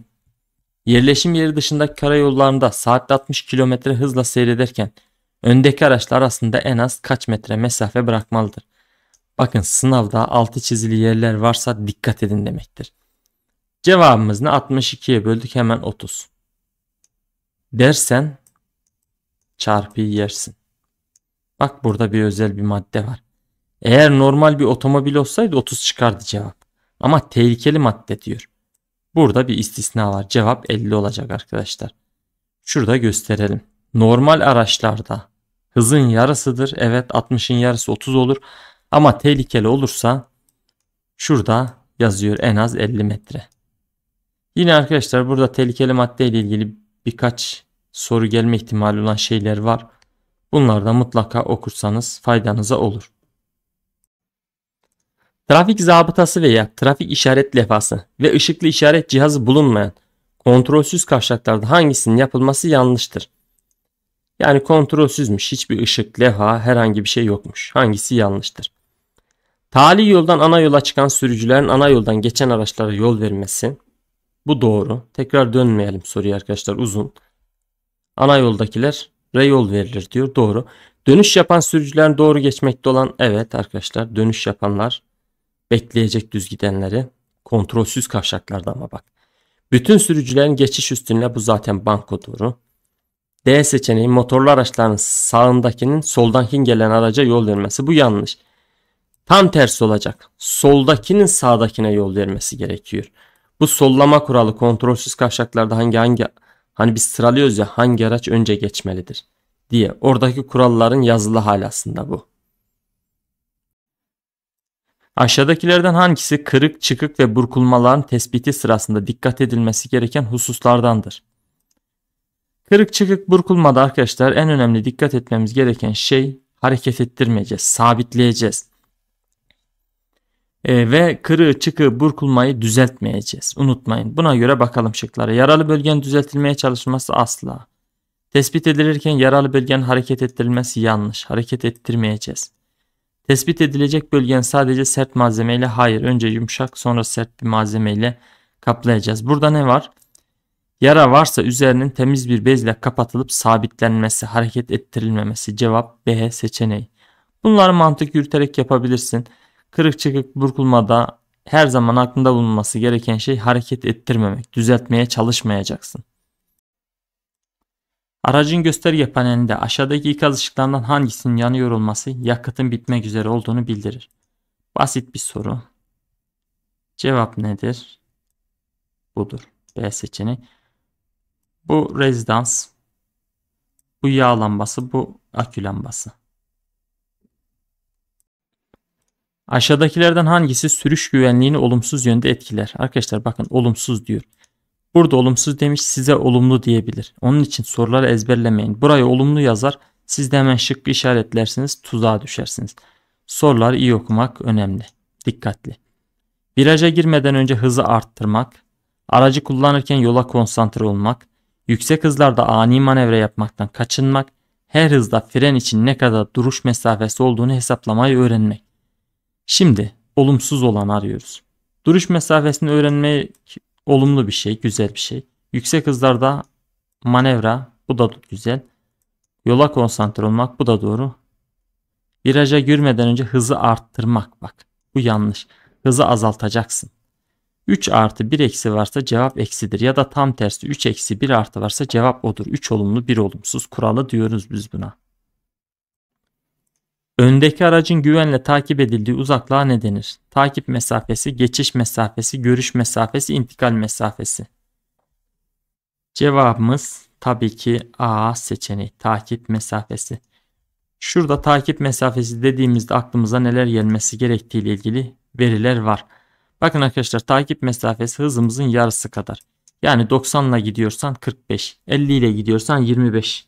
Yerleşim yeri dışındaki karayollarında saatte 60 km hızla seyrederken öndeki araçlar arasında en az kaç metre mesafe bırakmalıdır. Bakın sınavda altı çizili yerler varsa dikkat edin demektir. Cevabımız ne? 62'ye böldük hemen 30. Dersen çarpıyı yersin. Bak burada bir özel bir madde var. Eğer normal bir otomobil olsaydı 30 çıkardı cevap. Ama tehlikeli madde diyor. Burada bir istisna var. Cevap 50 olacak arkadaşlar. Şurada gösterelim. Normal araçlarda hızın yarısıdır. Evet 60'ın yarısı 30 olur. Ama tehlikeli olursa şurada yazıyor en az 50 metre. Yine arkadaşlar burada tehlikeli madde ile ilgili birkaç soru gelme ihtimali olan şeyler var. Bunlardan mutlaka okursanız faydanıza olur. Trafik zabıtası veya trafik işaret levhası ve ışıklı işaret cihazı bulunmayan kontrolsüz kavşaklarda hangisinin yapılması yanlıştır? Yani kontrolsüzmüş, hiçbir ışık, levha, herhangi bir şey yokmuş. Hangisi yanlıştır? Tali yoldan ana yola çıkan sürücülerin ana yoldan geçen araçlara yol vermesi. Bu doğru. Tekrar dönmeyelim soruya arkadaşlar uzun. Ana yoldakiler re yol verilir diyor. Doğru. Dönüş yapan sürücüler doğru geçmekte olan evet arkadaşlar dönüş yapanlar bekleyecek düz gidenleri kontrolsüz kavşaklarda ama bak. Bütün sürücülerin geçiş üstünde bu zaten banko doğru. D seçeneği motorlu araçların sağındakinin soldankinin gelen araca yol vermesi. Bu yanlış. Tam tersi olacak. Soldakinin sağdakine yol vermesi gerekiyor. Bu sollama kuralı kontrolsüz kavşaklarda hangi hangi Hani biz sıralıyoruz ya hangi araç önce geçmelidir diye. Oradaki kuralların yazılı hali aslında bu. Aşağıdakilerden hangisi kırık, çıkık ve burkulmaların tespiti sırasında dikkat edilmesi gereken hususlardandır? Kırık, çıkık, burkulmada arkadaşlar en önemli dikkat etmemiz gereken şey hareket ettirmeyeceğiz, sabitleyeceğiz. E, ve kırığı çıkığı burkulmayı düzeltmeyeceğiz. Unutmayın. Buna göre bakalım şıklara. Yaralı bölgenin düzeltilmeye çalışılması asla. Tespit edilirken yaralı bölgenin hareket ettirilmesi yanlış. Hareket ettirmeyeceğiz. Tespit edilecek bölgenin sadece sert malzemeyle hayır. Önce yumuşak sonra sert bir malzemeyle kaplayacağız. Burada ne var? Yara varsa üzerinin temiz bir bezle kapatılıp sabitlenmesi, hareket ettirilmemesi. Cevap B seçeneği. Bunları mantık yürüterek yapabilirsin. Kırık çıkık burkulmada her zaman aklında bulunması gereken şey hareket ettirmemek, düzeltmeye çalışmayacaksın. Aracın gösterge panelinde aşağıdaki ikaz ışıklarından hangisinin yanıyor olması yakıtın bitmek üzere olduğunu bildirir. Basit bir soru. Cevap nedir? Budur. B seçeneği. Bu rezidans, bu yağ lambası, bu akü lambası. Aşağıdakilerden hangisi sürüş güvenliğini olumsuz yönde etkiler? Arkadaşlar bakın olumsuz diyor. Burada olumsuz demiş size olumlu diyebilir. Onun için soruları ezberlemeyin. Buraya olumlu yazar. Siz de hemen şıkkı işaretlersiniz. Tuzağa düşersiniz. Sorular iyi okumak önemli. Dikkatli. Viraja girmeden önce hızı arttırmak. Aracı kullanırken yola konsantre olmak. Yüksek hızlarda ani manevra yapmaktan kaçınmak. Her hızda fren için ne kadar duruş mesafesi olduğunu hesaplamayı öğrenmek. Şimdi olumsuz olanı arıyoruz. Duruş mesafesini öğrenmek olumlu bir şey, güzel bir şey. Yüksek hızlarda manevra bu da güzel. Yola konsantre olmak bu da doğru. Viraja girmeden önce hızı arttırmak bak. Bu yanlış. Hızı azaltacaksın. 3 artı 1 eksi varsa cevap eksidir ya da tam tersi 3 eksi 1 artı varsa cevap odur. 3 olumlu 1 olumsuz kuralı diyoruz biz buna. Öndeki aracın güvenle takip edildiği uzaklığa ne denir? Takip mesafesi, geçiş mesafesi, görüş mesafesi, intikal mesafesi. Cevabımız tabii ki A seçeneği takip mesafesi. Şurada takip mesafesi dediğimizde aklımıza neler gelmesi gerektiği ile ilgili veriler var. Bakın arkadaşlar takip mesafesi hızımızın yarısı kadar. Yani 90 ile gidiyorsan 45, 50 ile gidiyorsan 25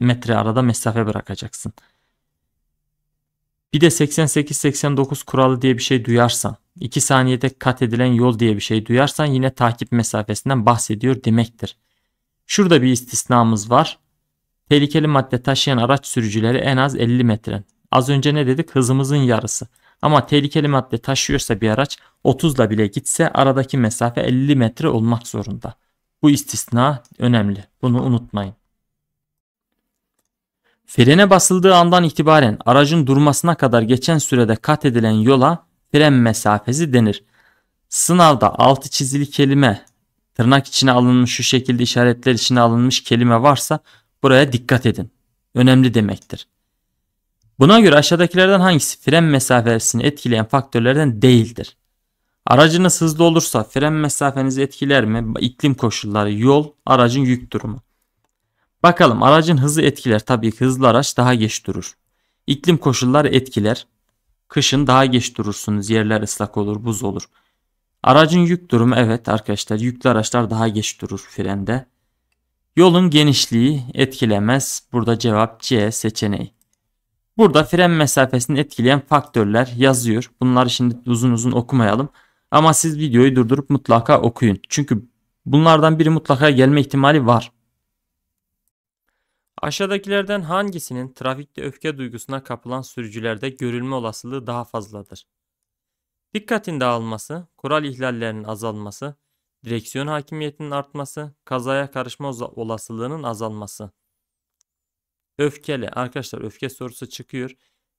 metre arada mesafe bırakacaksın. Bir de 88-89 kuralı diye bir şey duyarsan, 2 saniyede kat edilen yol diye bir şey duyarsan yine takip mesafesinden bahsediyor demektir. Şurada bir istisnamız var. Tehlikeli madde taşıyan araç sürücüleri en az 50 metre. Az önce ne dedik? Hızımızın yarısı. Ama tehlikeli madde taşıyorsa bir araç 30'la bile gitse aradaki mesafe 50 metre olmak zorunda. Bu istisna önemli. Bunu unutmayın. Frene basıldığı andan itibaren aracın durmasına kadar geçen sürede kat edilen yola fren mesafesi denir. Sınavda altı çizili kelime, tırnak içine alınmış şu şekilde işaretler içine alınmış kelime varsa buraya dikkat edin. Önemli demektir. Buna göre aşağıdakilerden hangisi fren mesafesini etkileyen faktörlerden değildir? Aracınız hızlı olursa fren mesafenizi etkiler mi? İklim koşulları, yol, aracın yük durumu. Bakalım aracın hızı etkiler. Tabii ki hızlı araç daha geç durur. İklim koşulları etkiler. Kışın daha geç durursunuz. Yerler ıslak olur, buz olur. Aracın yük durumu evet arkadaşlar yüklü araçlar daha geç durur frende. Yolun genişliği etkilemez. Burada cevap C seçeneği. Burada fren mesafesini etkileyen faktörler yazıyor. Bunları şimdi uzun uzun okumayalım. Ama siz videoyu durdurup mutlaka okuyun. Çünkü bunlardan biri mutlaka gelme ihtimali var. Aşağıdakilerden hangisinin trafikte öfke duygusuna kapılan sürücülerde görülme olasılığı daha fazladır? Dikkatin dağılması, kural ihlallerinin azalması, direksiyon hakimiyetinin artması, kazaya karışma olasılığının azalması. Öfkeli. Arkadaşlar öfke sorusu çıkıyor.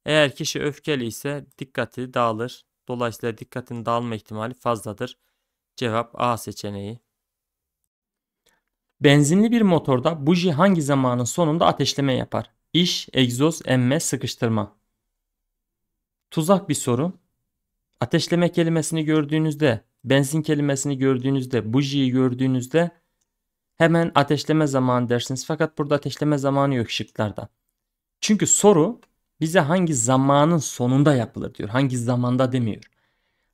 Eğer kişi öfkeli ise dikkati dağılır. Dolayısıyla dikkatin dağılma ihtimali fazladır. Cevap A seçeneği. Benzinli bir motorda buji hangi zamanın sonunda ateşleme yapar? İş, egzoz, emme, sıkıştırma. Tuzak bir soru. Ateşleme kelimesini gördüğünüzde, benzin kelimesini gördüğünüzde, bujiyi gördüğünüzde hemen ateşleme zamanı dersiniz. Fakat burada ateşleme zamanı yok şıklarda. Çünkü soru bize hangi zamanın sonunda yapılır diyor. Hangi zamanda demiyor.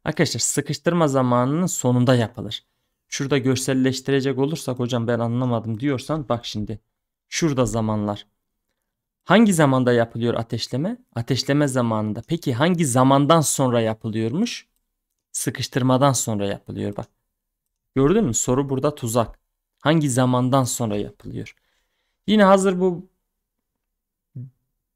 Arkadaşlar sıkıştırma zamanının sonunda yapılır. Şurada görselleştirecek olursak hocam ben anlamadım diyorsan bak şimdi. Şurada zamanlar. Hangi zamanda yapılıyor ateşleme? Ateşleme zamanında. Peki hangi zamandan sonra yapılıyormuş? Sıkıştırmadan sonra yapılıyor bak. Gördün mü? Soru burada tuzak. Hangi zamandan sonra yapılıyor? Yine hazır bu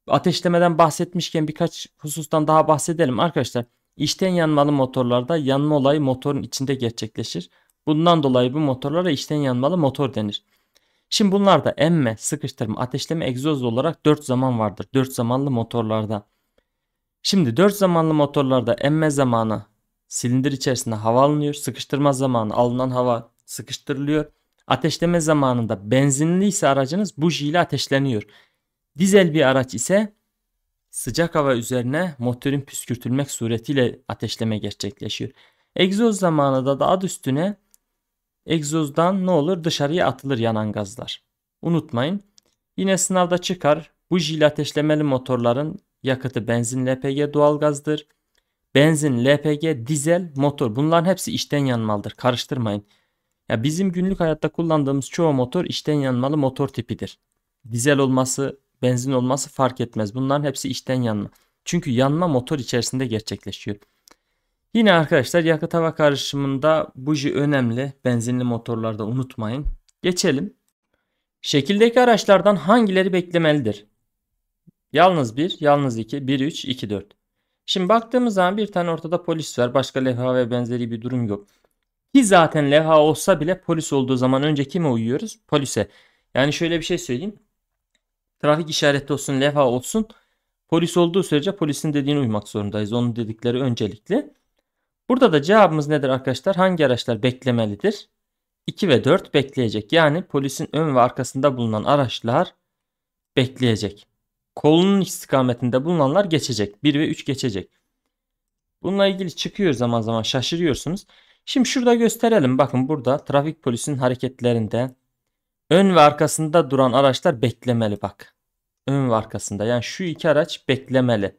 ateşlemeden bahsetmişken birkaç husustan daha bahsedelim arkadaşlar. İçten yanmalı motorlarda yanma olayı motorun içinde gerçekleşir. Bundan dolayı bu motorlara içten yanmalı motor denir. Şimdi bunlarda emme, sıkıştırma, ateşleme, egzoz olarak 4 zaman vardır. 4 zamanlı motorlarda. Şimdi 4 zamanlı motorlarda emme zamanı silindir içerisinde hava alınıyor. Sıkıştırma zamanı alınan hava sıkıştırılıyor. Ateşleme zamanında benzinli ise aracınız buji ile ateşleniyor. Dizel bir araç ise sıcak hava üzerine motorun püskürtülmek suretiyle ateşleme gerçekleşiyor. Egzoz zamanında da ad üstüne egzozdan ne olur dışarıya atılır yanan gazlar. Unutmayın. Yine sınavda çıkar. Bujiyle ateşlemeli motorların yakıtı benzin LPG doğalgazdır. Benzin, LPG, dizel, motor bunların hepsi içten yanmalıdır. Karıştırmayın. Ya bizim günlük hayatta kullandığımız çoğu motor içten yanmalı motor tipidir. Dizel olması, benzin olması fark etmez. Bunların hepsi içten yanma. Çünkü yanma motor içerisinde gerçekleşiyor. Yine arkadaşlar yakıt hava karışımında buji önemli. Benzinli motorlarda unutmayın. Geçelim. Şekildeki araçlardan hangileri beklemelidir? Yalnız 1, yalnız 2, 1, 3, 2, 4. Şimdi baktığımız zaman bir tane ortada polis var. Başka levha ve benzeri bir durum yok. Ki zaten levha olsa bile polis olduğu zaman önce kime uyuyoruz? Polise. Yani şöyle bir şey söyleyeyim. Trafik işareti olsun, levha olsun. Polis olduğu sürece polisin dediğine uymak zorundayız. Onun dedikleri öncelikli. Burada da cevabımız nedir arkadaşlar? Hangi araçlar beklemelidir? 2 ve 4 bekleyecek. Yani polisin ön ve arkasında bulunan araçlar bekleyecek. Kolunun istikametinde bulunanlar geçecek. 1 ve 3 geçecek. Bununla ilgili çıkıyor zaman zaman şaşırıyorsunuz. Şimdi şurada gösterelim. Bakın burada trafik polisinin hareketlerinde ön ve arkasında duran araçlar beklemeli bak. Ön ve arkasında yani şu iki araç beklemeli.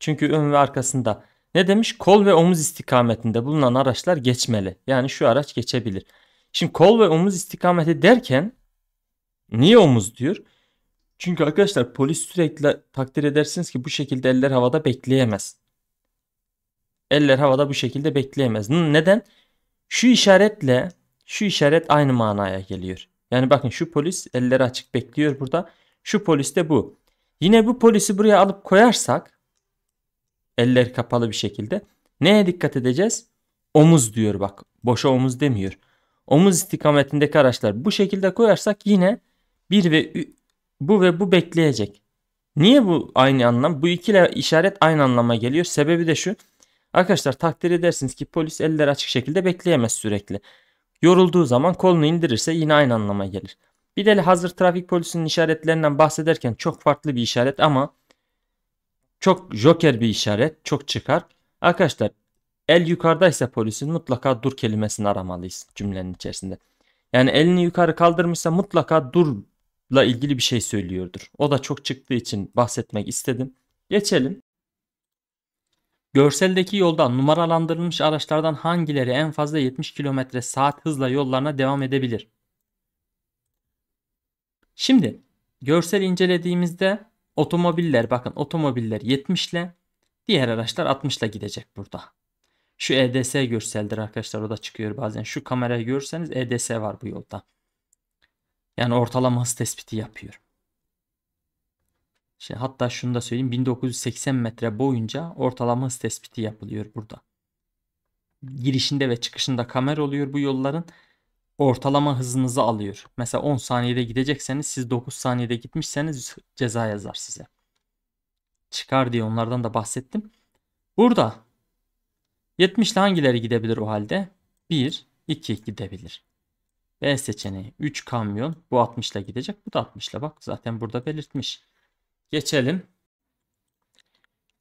Çünkü ön ve arkasında ne demiş? Kol ve omuz istikametinde bulunan araçlar geçmeli. Yani şu araç geçebilir. Şimdi kol ve omuz istikameti derken niye omuz diyor? Çünkü arkadaşlar polis sürekli takdir edersiniz ki bu şekilde eller havada bekleyemez. Eller havada bu şekilde bekleyemez. Neden? Şu işaretle şu işaret aynı manaya geliyor. Yani bakın şu polis elleri açık bekliyor burada. Şu polis de bu. Yine bu polisi buraya alıp koyarsak Eller kapalı bir şekilde. Neye dikkat edeceğiz? Omuz diyor bak. Boşa omuz demiyor. Omuz istikametindeki araçlar bu şekilde koyarsak yine bir ve ü, bu ve bu bekleyecek. Niye bu aynı anlam? Bu iki işaret aynı anlama geliyor. Sebebi de şu. Arkadaşlar takdir edersiniz ki polis eller açık şekilde bekleyemez sürekli. Yorulduğu zaman kolunu indirirse yine aynı anlama gelir. Bir de hazır trafik polisinin işaretlerinden bahsederken çok farklı bir işaret ama çok joker bir işaret. Çok çıkar. Arkadaşlar el yukarıdaysa polisin mutlaka dur kelimesini aramalıyız cümlenin içerisinde. Yani elini yukarı kaldırmışsa mutlaka durla ilgili bir şey söylüyordur. O da çok çıktığı için bahsetmek istedim. Geçelim. Görseldeki yolda numaralandırılmış araçlardan hangileri en fazla 70 km saat hızla yollarına devam edebilir? Şimdi görsel incelediğimizde Otomobiller bakın otomobiller 70 ile diğer araçlar 60 ile gidecek burada. Şu EDS görseldir arkadaşlar o da çıkıyor bazen. Şu kamerayı görürseniz EDS var bu yolda. Yani ortalama hız tespiti yapıyor. Şimdi şey, hatta şunu da söyleyeyim 1980 metre boyunca ortalama hız tespiti yapılıyor burada. Girişinde ve çıkışında kamera oluyor bu yolların ortalama hızınızı alıyor. Mesela 10 saniyede gidecekseniz siz 9 saniyede gitmişseniz ceza yazar size. Çıkar diye onlardan da bahsettim. Burada 70 ile hangileri gidebilir o halde? 1, 2 gidebilir. B seçeneği 3 kamyon bu 60 ile gidecek bu da 60 ile bak zaten burada belirtmiş. Geçelim.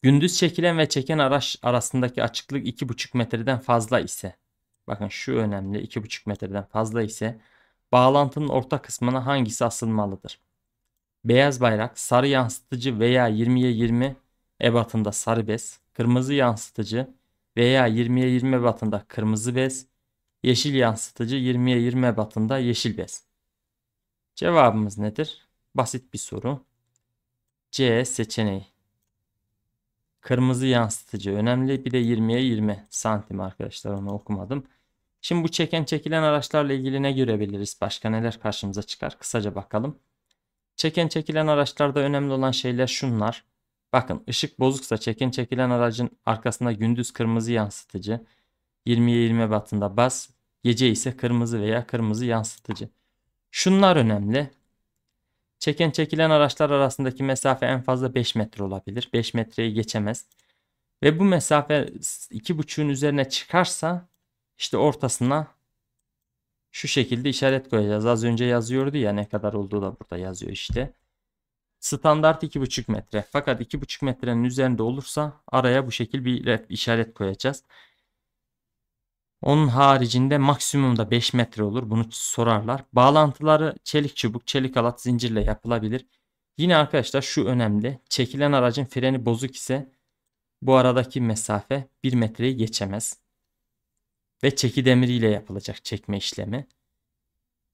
Gündüz çekilen ve çeken araç arasındaki açıklık 2,5 metreden fazla ise Bakın şu önemli 2,5 metreden fazla ise bağlantının orta kısmına hangisi asılmalıdır? Beyaz bayrak, sarı yansıtıcı veya 20'ye 20 ebatında sarı bez, kırmızı yansıtıcı veya 20'ye 20 ebatında kırmızı bez, yeşil yansıtıcı 20'ye 20 ebatında yeşil bez. Cevabımız nedir? Basit bir soru. C seçeneği. Kırmızı yansıtıcı önemli. Bir de 20'ye 20 santim arkadaşlar onu okumadım. Şimdi bu çeken çekilen araçlarla ilgili ne görebiliriz? Başka neler karşımıza çıkar? Kısaca bakalım. Çeken çekilen araçlarda önemli olan şeyler şunlar. Bakın ışık bozuksa çeken çekilen aracın arkasında gündüz kırmızı yansıtıcı, 20'ye 20 batında bas, gece ise kırmızı veya kırmızı yansıtıcı. Şunlar önemli. Çeken çekilen araçlar arasındaki mesafe en fazla 5 metre olabilir. 5 metreyi geçemez. Ve bu mesafe 2.5'un üzerine çıkarsa işte ortasına şu şekilde işaret koyacağız. Az önce yazıyordu ya ne kadar olduğu da burada yazıyor işte. Standart 2,5 metre. Fakat 2,5 metrenin üzerinde olursa araya bu şekil bir işaret koyacağız. Onun haricinde maksimumda 5 metre olur. Bunu sorarlar. Bağlantıları çelik çubuk, çelik alat zincirle yapılabilir. Yine arkadaşlar şu önemli. Çekilen aracın freni bozuk ise bu aradaki mesafe 1 metreyi geçemez ve çeki demiriyle yapılacak çekme işlemi.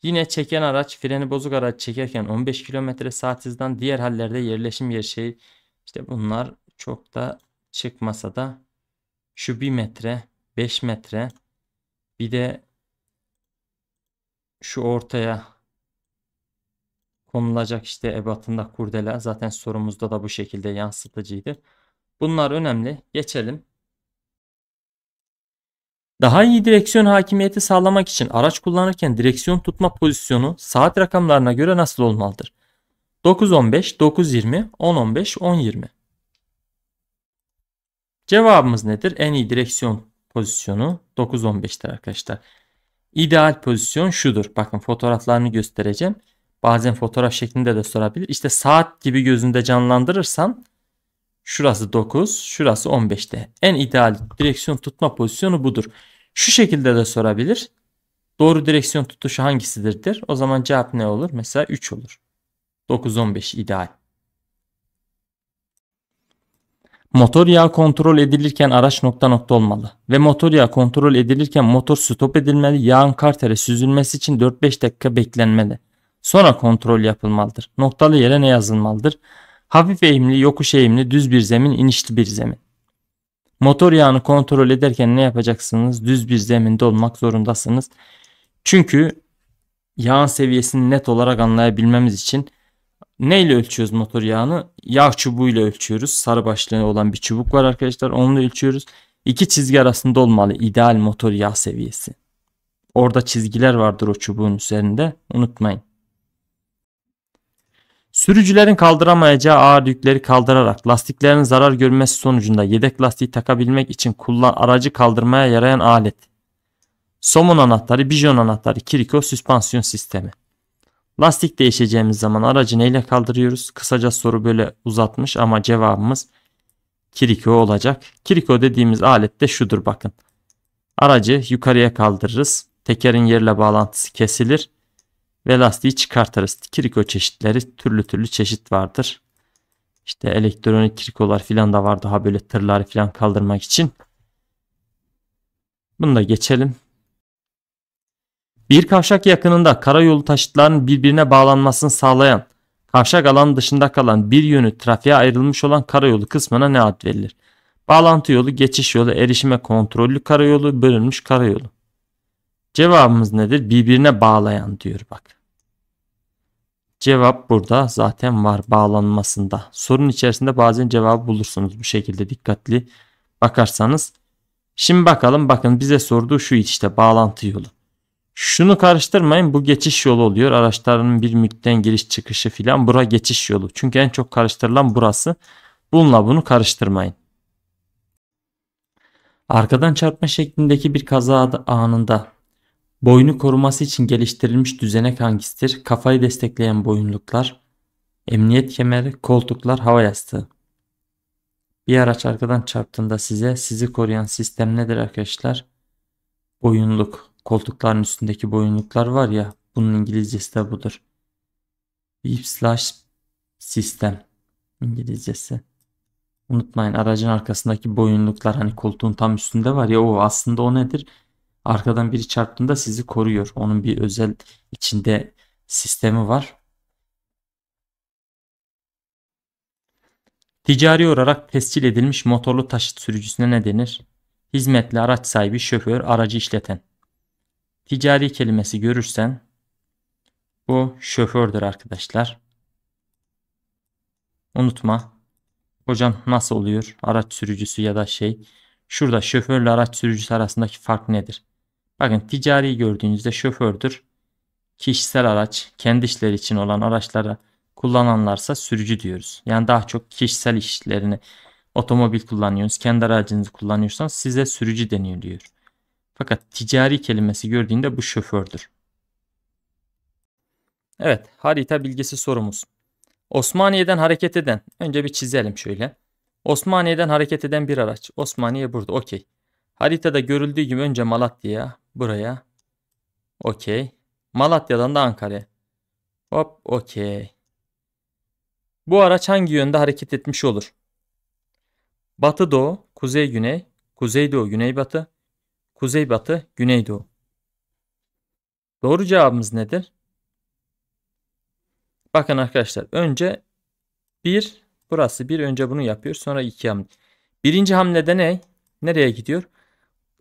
Yine çeken araç freni bozuk araç çekerken 15 km saat hızdan diğer hallerde yerleşim şey. işte bunlar çok da çıkmasa da şu 1 metre 5 metre bir de şu ortaya konulacak işte ebatında kurdela. zaten sorumuzda da bu şekilde yansıtıcıydı. Bunlar önemli. Geçelim. Daha iyi direksiyon hakimiyeti sağlamak için araç kullanırken direksiyon tutma pozisyonu saat rakamlarına göre nasıl olmalıdır? 9.15, 9.20, 10.15, 10.20 Cevabımız nedir? En iyi direksiyon pozisyonu 9.15'tir arkadaşlar. İdeal pozisyon şudur. Bakın fotoğraflarını göstereceğim. Bazen fotoğraf şeklinde de sorabilir. İşte saat gibi gözünde canlandırırsan Şurası 9, şurası 15'te. En ideal direksiyon tutma pozisyonu budur. Şu şekilde de sorabilir. Doğru direksiyon tutuşu hangisidirdir? O zaman cevap ne olur? Mesela 3 olur. 9-15 ideal. Motor yağı kontrol edilirken araç nokta nokta olmalı. Ve motor yağı kontrol edilirken motor stop edilmeli. Yağın kartere süzülmesi için 4-5 dakika beklenmeli. Sonra kontrol yapılmalıdır. Noktalı yere ne yazılmalıdır? Hafif eğimli, yokuş eğimli, düz bir zemin, inişli bir zemin. Motor yağını kontrol ederken ne yapacaksınız? Düz bir zeminde olmak zorundasınız. Çünkü yağın seviyesini net olarak anlayabilmemiz için neyle ölçüyoruz motor yağını? Yağ çubuğuyla ölçüyoruz. Sarı başlığı olan bir çubuk var arkadaşlar. Onunla ölçüyoruz. İki çizgi arasında olmalı ideal motor yağ seviyesi. Orada çizgiler vardır o çubuğun üzerinde. Unutmayın. Sürücülerin kaldıramayacağı ağır yükleri kaldırarak lastiklerin zarar görmesi sonucunda yedek lastiği takabilmek için kullan aracı kaldırmaya yarayan alet. Somun anahtarı, bijon anahtarı, kiriko süspansiyon sistemi. Lastik değişeceğimiz zaman aracı neyle kaldırıyoruz? Kısaca soru böyle uzatmış ama cevabımız kiriko olacak. Kiriko dediğimiz alet de şudur bakın. Aracı yukarıya kaldırırız. Tekerin yerle bağlantısı kesilir ve lastiği çıkartırız. Kriko çeşitleri türlü türlü çeşit vardır. İşte elektronik krikolar filan da var daha böyle tırları filan kaldırmak için. Bunu da geçelim. Bir kavşak yakınında karayolu taşıtlarının birbirine bağlanmasını sağlayan, kavşak alan dışında kalan bir yönü trafiğe ayrılmış olan karayolu kısmına ne ad verilir? Bağlantı yolu, geçiş yolu, erişime kontrollü karayolu, bölünmüş karayolu. Cevabımız nedir? Birbirine bağlayan diyor bak. Cevap burada zaten var bağlanmasında. Sorun içerisinde bazen cevabı bulursunuz bu şekilde dikkatli bakarsanız. Şimdi bakalım bakın bize sorduğu şu işte bağlantı yolu. Şunu karıştırmayın bu geçiş yolu oluyor. araçlarının bir mülkten giriş çıkışı filan bura geçiş yolu. Çünkü en çok karıştırılan burası. Bununla bunu karıştırmayın. Arkadan çarpma şeklindeki bir kaza anında Boynu koruması için geliştirilmiş düzenek hangisidir? Kafayı destekleyen boyunluklar, emniyet kemeri, koltuklar, hava yastığı. Bir araç arkadan çarptığında size sizi koruyan sistem nedir arkadaşlar? Boyunluk. Koltukların üstündeki boyunluklar var ya bunun İngilizcesi de budur. Whip slash sistem. İngilizcesi. Unutmayın aracın arkasındaki boyunluklar hani koltuğun tam üstünde var ya o aslında o nedir? Arkadan biri çarptığında sizi koruyor. Onun bir özel içinde sistemi var. Ticari olarak tescil edilmiş motorlu taşıt sürücüsüne ne denir? Hizmetli araç sahibi şoför aracı işleten. Ticari kelimesi görürsen bu şofördür arkadaşlar. Unutma. Hocam nasıl oluyor araç sürücüsü ya da şey? Şurada şoförle araç sürücüsü arasındaki fark nedir? Bakın ticari gördüğünüzde şofördür. Kişisel araç, kendi işleri için olan araçlara kullananlarsa sürücü diyoruz. Yani daha çok kişisel işlerini otomobil kullanıyorsunuz, kendi aracınızı kullanıyorsanız size sürücü deniyor diyor. Fakat ticari kelimesi gördüğünde bu şofördür. Evet, harita bilgisi sorumuz. Osmaniye'den hareket eden, önce bir çizelim şöyle. Osmaniye'den hareket eden bir araç. Osmaniye burada, okey. Haritada görüldüğü gibi önce Malatya'ya, Buraya. Okey. Malatya'dan da Ankara'ya. Hop okey. Bu araç hangi yönde hareket etmiş olur? Batı doğu, kuzey güney, kuzey doğu Güney Batı, kuzey batı Güney Doğu. Doğru cevabımız nedir? Bakın arkadaşlar önce 1 burası 1 önce bunu yapıyor sonra 2 hamle. Birinci hamlede ne? Nereye gidiyor?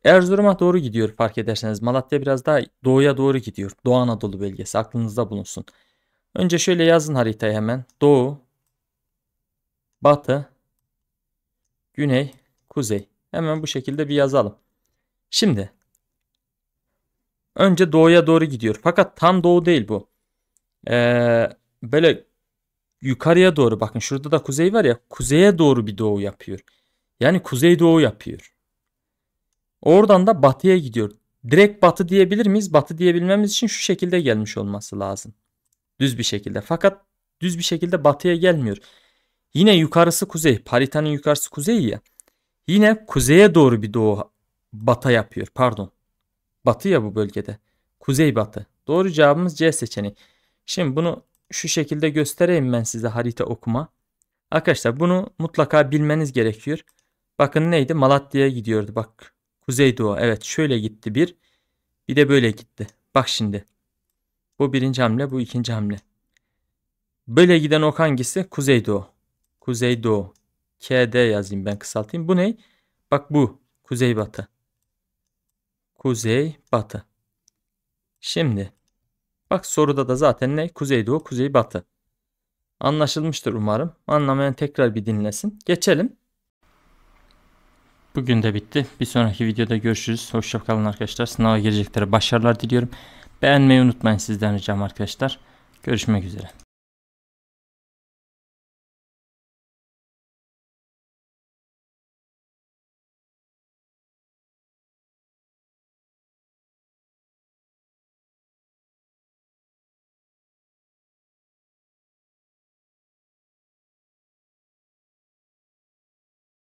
Erzurum'a doğru gidiyor fark ederseniz. Malatya biraz daha doğuya doğru gidiyor. Doğu Anadolu bölgesi aklınızda bulunsun. Önce şöyle yazın haritaya hemen. Doğu, batı, güney, kuzey. Hemen bu şekilde bir yazalım. Şimdi önce doğuya doğru gidiyor. Fakat tam doğu değil bu. Ee, böyle yukarıya doğru bakın şurada da kuzey var ya kuzeye doğru bir doğu yapıyor. Yani kuzey doğu yapıyor. Oradan da batıya gidiyor. Direkt batı diyebilir miyiz? Batı diyebilmemiz için şu şekilde gelmiş olması lazım. Düz bir şekilde. Fakat düz bir şekilde batıya gelmiyor. Yine yukarısı kuzey. Paritanın yukarısı kuzey ya. Yine kuzeye doğru bir doğu bata yapıyor. Pardon. Batı ya bu bölgede. Kuzey batı. Doğru cevabımız C seçeneği. Şimdi bunu şu şekilde göstereyim ben size harita okuma. Arkadaşlar bunu mutlaka bilmeniz gerekiyor. Bakın neydi? Malatya'ya gidiyordu. Bak Kuzeydoğu. Evet şöyle gitti bir. Bir de böyle gitti. Bak şimdi. Bu birinci hamle bu ikinci hamle. Böyle giden ok hangisi? Kuzeydoğu. Kuzeydoğu. KD yazayım ben kısaltayım. Bu ne? Bak bu. Kuzeybatı. Kuzeybatı. Şimdi. Bak soruda da zaten ne? Kuzeydoğu, kuzeybatı. Anlaşılmıştır umarım. Anlamayan tekrar bir dinlesin. Geçelim. Bugün de bitti. Bir sonraki videoda görüşürüz. Hoşçakalın arkadaşlar. Sınava gireceklere başarılar diliyorum. Beğenmeyi unutmayın sizden ricam arkadaşlar. Görüşmek üzere.